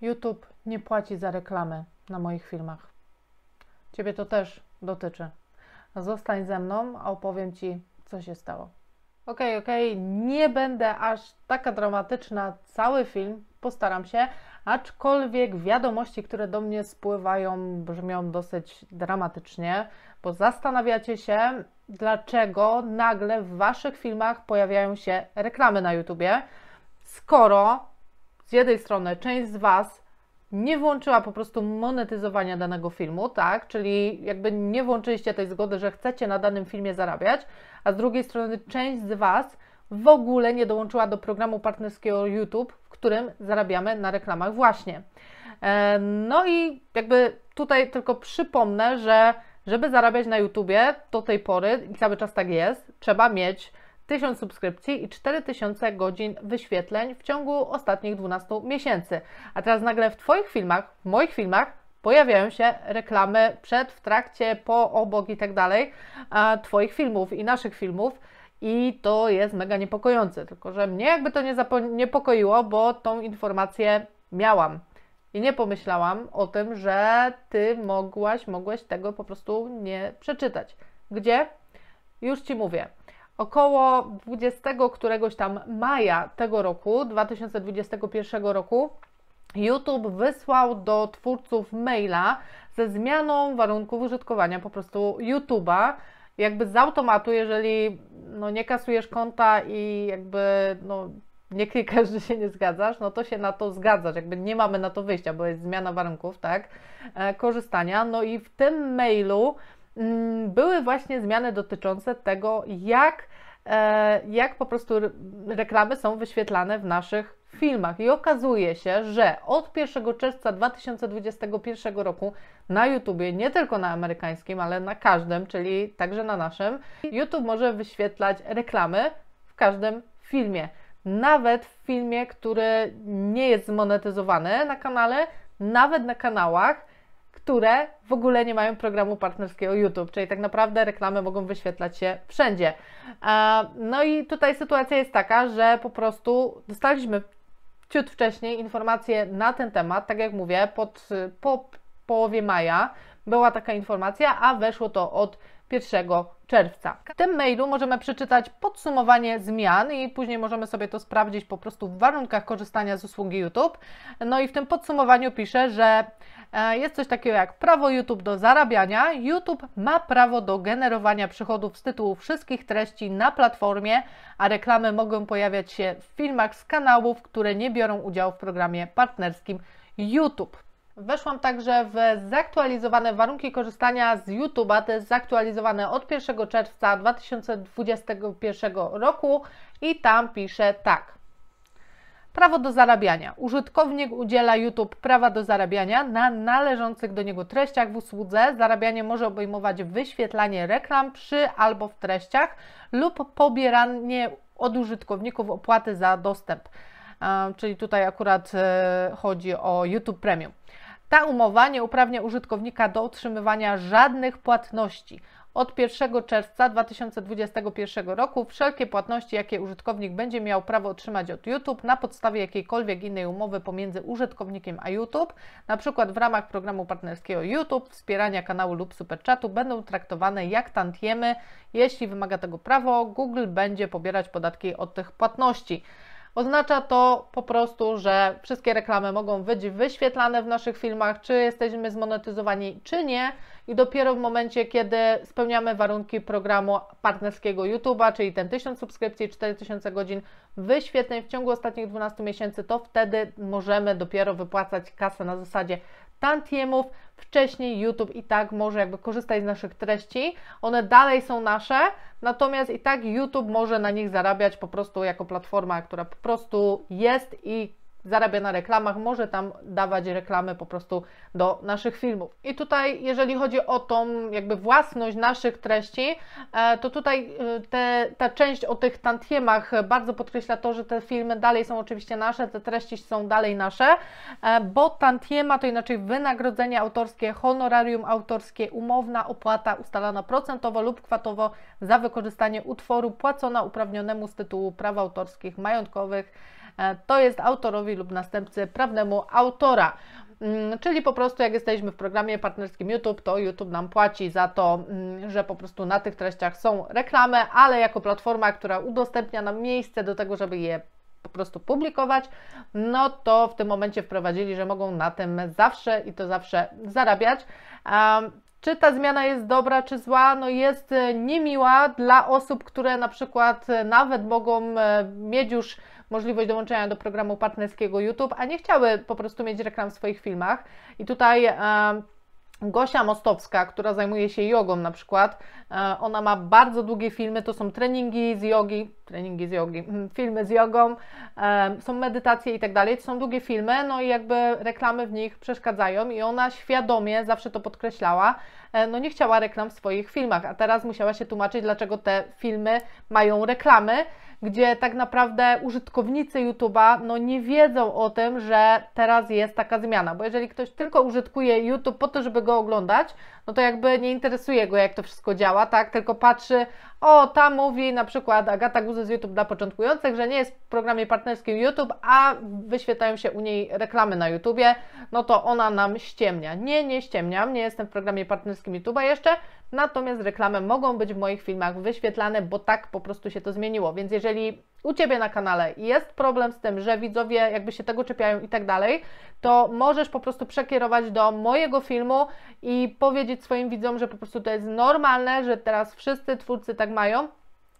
YouTube nie płaci za reklamy na moich filmach. Ciebie to też dotyczy. Zostań ze mną, a opowiem Ci, co się stało. Okej, okay, okej, okay, nie będę aż taka dramatyczna cały film, postaram się, aczkolwiek wiadomości, które do mnie spływają, brzmią dosyć dramatycznie, bo zastanawiacie się, dlaczego nagle w Waszych filmach pojawiają się reklamy na YouTubie, skoro z jednej strony część z Was nie włączyła po prostu monetyzowania danego filmu, tak? Czyli jakby nie włączyliście tej zgody, że chcecie na danym filmie zarabiać, a z drugiej strony część z Was w ogóle nie dołączyła do programu partnerskiego YouTube, w którym zarabiamy na reklamach właśnie. E, no i jakby tutaj tylko przypomnę, że żeby zarabiać na YouTubie do tej pory i cały czas tak jest, trzeba mieć 1000 subskrypcji i 4000 godzin wyświetleń w ciągu ostatnich 12 miesięcy. A teraz nagle w Twoich filmach, w moich filmach pojawiają się reklamy przed, w trakcie, po, obok i tak dalej Twoich filmów i naszych filmów. I to jest mega niepokojące, tylko że mnie jakby to nie niepokoiło, bo tą informację miałam i nie pomyślałam o tym, że ty mogłaś, mogłeś tego po prostu nie przeczytać. Gdzie? Już ci mówię. Około 20 któregoś tam maja tego roku, 2021 roku, YouTube wysłał do twórców maila ze zmianą warunków użytkowania po prostu YouTube'a. Jakby z automatu, jeżeli no, nie kasujesz konta i jakby no, nie klikasz, że się nie zgadzasz, no to się na to zgadzasz. Jakby nie mamy na to wyjścia, bo jest zmiana warunków, tak? E, korzystania. No i w tym mailu Mm, były właśnie zmiany dotyczące tego, jak, e, jak po prostu reklamy są wyświetlane w naszych filmach. I okazuje się, że od 1 czerwca 2021 roku na YouTubie, nie tylko na amerykańskim, ale na każdym, czyli także na naszym, YouTube może wyświetlać reklamy w każdym filmie. Nawet w filmie, który nie jest zmonetyzowany na kanale, nawet na kanałach, które w ogóle nie mają programu partnerskiego YouTube, czyli tak naprawdę reklamy mogą wyświetlać się wszędzie. No i tutaj sytuacja jest taka, że po prostu dostaliśmy ciut wcześniej informacje na ten temat, tak jak mówię, pod, po połowie maja była taka informacja, a weszło to od 1 czerwca. W tym mailu możemy przeczytać podsumowanie zmian i później możemy sobie to sprawdzić po prostu w warunkach korzystania z usługi YouTube. No i w tym podsumowaniu pisze, że e, jest coś takiego jak prawo YouTube do zarabiania. YouTube ma prawo do generowania przychodów z tytułu wszystkich treści na platformie, a reklamy mogą pojawiać się w filmach z kanałów, które nie biorą udziału w programie partnerskim YouTube. Weszłam także w zaktualizowane warunki korzystania z YouTube'a, to jest zaktualizowane od 1 czerwca 2021 roku i tam pisze tak. Prawo do zarabiania. Użytkownik udziela YouTube prawa do zarabiania na należących do niego treściach w usłudze. Zarabianie może obejmować wyświetlanie reklam przy albo w treściach lub pobieranie od użytkowników opłaty za dostęp. E, czyli tutaj akurat e, chodzi o YouTube Premium. Ta umowa nie uprawnia użytkownika do utrzymywania żadnych płatności. Od 1 czerwca 2021 roku wszelkie płatności, jakie użytkownik będzie miał prawo otrzymać od YouTube na podstawie jakiejkolwiek innej umowy pomiędzy użytkownikiem a YouTube, np. w ramach programu partnerskiego YouTube, wspierania kanału lub superchatu, będą traktowane jak tantiemy. Jeśli wymaga tego prawo, Google będzie pobierać podatki od tych płatności. Oznacza to po prostu, że wszystkie reklamy mogą być wyświetlane w naszych filmach, czy jesteśmy zmonetyzowani, czy nie. I dopiero w momencie, kiedy spełniamy warunki programu partnerskiego YouTube'a, czyli ten 1000 subskrypcji, 4000 godzin wyświetleń w ciągu ostatnich 12 miesięcy, to wtedy możemy dopiero wypłacać kasę na zasadzie tantiemów, wcześniej YouTube i tak może jakby korzystać z naszych treści. One dalej są nasze, natomiast i tak YouTube może na nich zarabiać po prostu jako platforma, która po prostu jest i zarabia na reklamach, może tam dawać reklamy po prostu do naszych filmów. I tutaj, jeżeli chodzi o tą jakby własność naszych treści, e, to tutaj e, te, ta część o tych tantiemach bardzo podkreśla to, że te filmy dalej są oczywiście nasze, te treści są dalej nasze, e, bo tantiema to inaczej wynagrodzenie autorskie, honorarium autorskie, umowna opłata ustalana procentowo lub kwatowo za wykorzystanie utworu płacona uprawnionemu z tytułu praw autorskich, majątkowych, E, to jest autorowi lub następcy prawnemu autora mm, czyli po prostu jak jesteśmy w programie partnerskim YouTube, to YouTube nam płaci za to, mm, że po prostu na tych treściach są reklamy, ale jako platforma, która udostępnia nam miejsce do tego, żeby je po prostu publikować, no to w tym momencie wprowadzili, że mogą na tym zawsze i to zawsze zarabiać. Czy ta zmiana jest dobra, czy zła? No jest e, niemiła dla osób, które na przykład nawet mogą e, mieć już możliwość dołączenia do programu partnerskiego YouTube, a nie chciały po prostu mieć reklam w swoich filmach. I tutaj. E, Gosia Mostowska, która zajmuje się jogą na przykład, e, ona ma bardzo długie filmy, to są treningi z jogi, treningi z jogi, mm, filmy z jogą, e, są medytacje i tak dalej, to są długie filmy, no i jakby reklamy w nich przeszkadzają i ona świadomie, zawsze to podkreślała, e, no nie chciała reklam w swoich filmach, a teraz musiała się tłumaczyć, dlaczego te filmy mają reklamy, gdzie tak naprawdę użytkownicy YouTube'a no, nie wiedzą o tym, że teraz jest taka zmiana. Bo jeżeli ktoś tylko użytkuje YouTube po to, żeby go oglądać, no to jakby nie interesuje go, jak to wszystko działa, tak? Tylko patrzy, o, tam mówi na przykład Agata Guzy z YouTube dla początkujących, że nie jest w programie partnerskim YouTube, a wyświetlają się u niej reklamy na YouTubie, no to ona nam ściemnia. Nie, nie ściemniam, nie jestem w programie partnerskim YouTube'a jeszcze, natomiast reklamy mogą być w moich filmach wyświetlane, bo tak po prostu się to zmieniło. Więc jeżeli u Ciebie na kanale jest problem z tym, że widzowie jakby się tego czepiają i tak dalej, to możesz po prostu przekierować do mojego filmu i powiedzieć swoim widzom, że po prostu to jest normalne, że teraz wszyscy twórcy tak mają,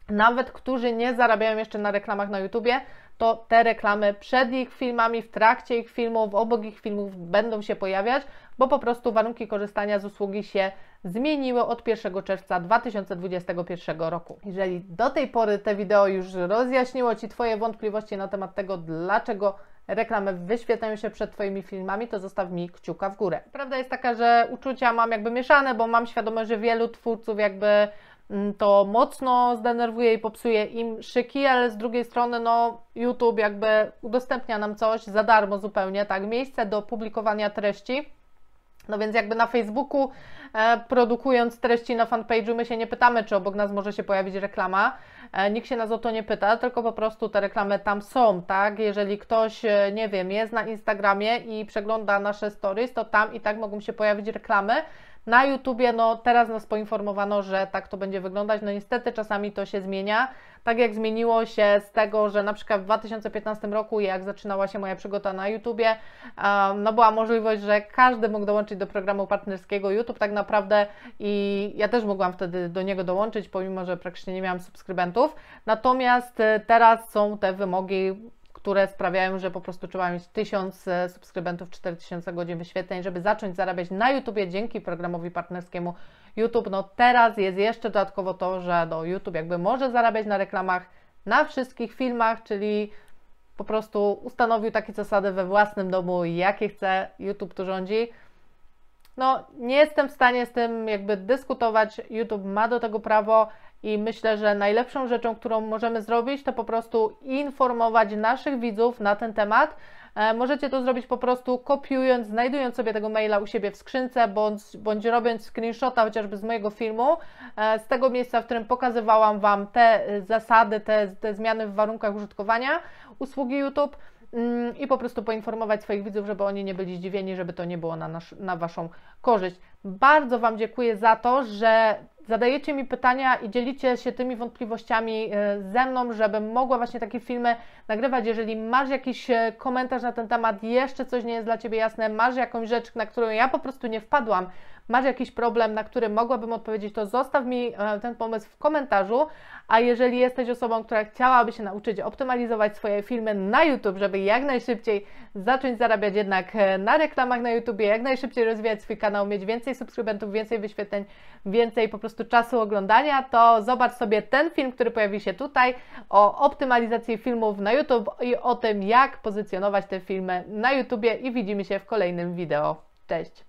nawet którzy nie zarabiają jeszcze na reklamach na YouTubie, to te reklamy przed ich filmami, w trakcie ich filmów, obok ich filmów będą się pojawiać, bo po prostu warunki korzystania z usługi się zmieniły od 1 czerwca 2021 roku. Jeżeli do tej pory te wideo już rozjaśniło Ci Twoje wątpliwości na temat tego, dlaczego reklamy wyświetlają się przed Twoimi filmami, to zostaw mi kciuka w górę. Prawda jest taka, że uczucia mam jakby mieszane, bo mam świadomość, że wielu twórców jakby mm, to mocno zdenerwuje i popsuje im szyki, ale z drugiej strony no YouTube jakby udostępnia nam coś za darmo zupełnie, tak, miejsce do publikowania treści, no więc jakby na Facebooku e, produkując treści na fanpage'u my się nie pytamy, czy obok nas może się pojawić reklama. E, nikt się nas o to nie pyta, tylko po prostu te reklamy tam są, tak? Jeżeli ktoś, e, nie wiem, jest na Instagramie i przegląda nasze stories, to tam i tak mogą się pojawić reklamy. Na YouTubie, no teraz nas poinformowano, że tak to będzie wyglądać. No niestety czasami to się zmienia. Tak jak zmieniło się z tego, że na przykład w 2015 roku, jak zaczynała się moja przygoda na YouTubie, no była możliwość, że każdy mógł dołączyć do programu partnerskiego YouTube tak naprawdę i ja też mogłam wtedy do niego dołączyć, pomimo, że praktycznie nie miałam subskrybentów. Natomiast y, teraz są te wymogi które sprawiają, że po prostu trzeba mieć 1000 subskrybentów, 4000 godzin wyświetleń, żeby zacząć zarabiać na YouTubie dzięki programowi partnerskiemu YouTube. No teraz jest jeszcze dodatkowo to, że do no YouTube jakby może zarabiać na reklamach na wszystkich filmach, czyli po prostu ustanowił takie zasady we własnym domu, jakie chce, YouTube tu rządzi. No, nie jestem w stanie z tym jakby dyskutować. YouTube ma do tego prawo. I myślę, że najlepszą rzeczą, którą możemy zrobić, to po prostu informować naszych widzów na ten temat. E, możecie to zrobić po prostu kopiując, znajdując sobie tego maila u siebie w skrzynce, bądź, bądź robiąc screenshota chociażby z mojego filmu, e, z tego miejsca, w którym pokazywałam Wam te e, zasady, te, te zmiany w warunkach użytkowania usługi YouTube mm, i po prostu poinformować swoich widzów, żeby oni nie byli zdziwieni, żeby to nie było na, nasz, na Waszą korzyść. Bardzo Wam dziękuję za to, że zadajecie mi pytania i dzielicie się tymi wątpliwościami e, ze mną, żebym mogła właśnie takie filmy nagrywać. Jeżeli masz jakiś e, komentarz na ten temat, jeszcze coś nie jest dla Ciebie jasne, masz jakąś rzecz, na którą ja po prostu nie wpadłam, masz jakiś problem, na który mogłabym odpowiedzieć, to zostaw mi e, ten pomysł w komentarzu. A jeżeli jesteś osobą, która chciałaby się nauczyć optymalizować swoje filmy na YouTube, żeby jak najszybciej zacząć zarabiać jednak e, na reklamach na YouTube, jak najszybciej rozwijać swój kanał, mieć więcej subskrybentów, więcej wyświetleń, więcej po prostu czasu oglądania, to zobacz sobie ten film, który pojawi się tutaj o optymalizacji filmów na YouTube i o tym, jak pozycjonować te filmy na YouTube, i widzimy się w kolejnym wideo. Cześć!